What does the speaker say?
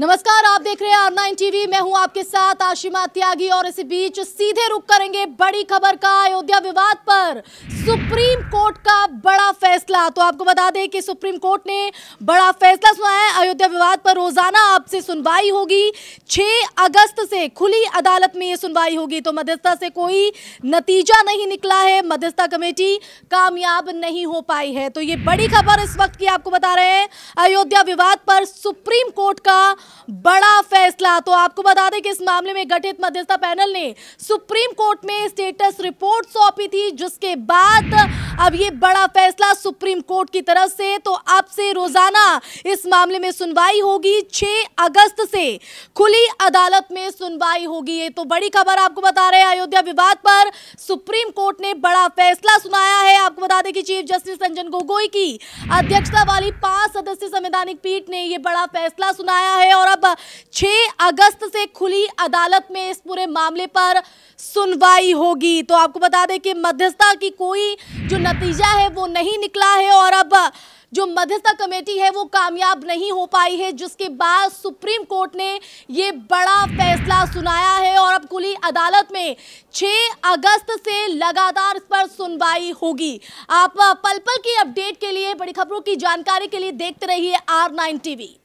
नमस्कार आप देख रहे हैं आर नाइन टीवी मैं हूं आपके साथ आशिमा त्यागी और इसी बीच सीधे रुक करेंगे बड़ी खबर का अयोध्या विवाद पर सुप्रीम कोर्ट का बड़ा फैसला तो आपको बता दें कि सुप्रीम कोर्ट ने बड़ा फैसला सुनाया है अयोध्या विवाद पर रोजाना आपसे सुनवाई होगी 6 अगस्त से खुली अदालत में ये सुनवाई होगी तो मध्यस्थता से कोई नतीजा नहीं निकला है मध्यस्थता कमेटी कामयाब नहीं हो पाई है तो ये बड़ी खबर इस वक्त की आपको बता रहे हैं अयोध्या विवाद पर सुप्रीम कोर्ट का बड़ा फैसला तो आपको बता दें कि इस मामले में गठित मध्यस्थता पैनल ने सुप्रीम कोर्ट में स्टेटस रिपोर्ट सौंपी थी जिसके बाद अब ये बड़ा फैसला सुप्रीम कोर्ट की तरफ से तो अब से रोजाना इस मामले में सुनवाई होगी 6 अगस्त से खुली अदालत में सुनवाई होगी ये तो बड़ी खबर आपको बता रहे हैं अयोध्या विवाद पर सुप्रीम कोर्ट ने बड़ा फैसला सुनाया है आपको बता दें कि चीफ जस्टिस रंजन गोगोई की अध्यक्षता वाली पांच सदस्यीय संवैधानिक पीठ ने यह बड़ा फैसला सुनाया है और अब छह अगस्त से खुली अदालत में इस पूरे मामले पर सुनवाई होगी तो आपको बता दें कि मध्यस्थता की कोई जो नतीजा है वो नहीं निकला है और अब जो मध्यस्थता कमेटी है वो कामयाब नहीं हो पाई है जिसके बाद सुप्रीम कोर्ट ने ये बड़ा फैसला सुनाया है और अब खुली अदालत में 6 अगस्त से लगातार इस पर सुनवाई होगी आप पल पल की अपडेट के लिए बड़ी खबरों की जानकारी के लिए देखते रहिए आर नाइन टीवी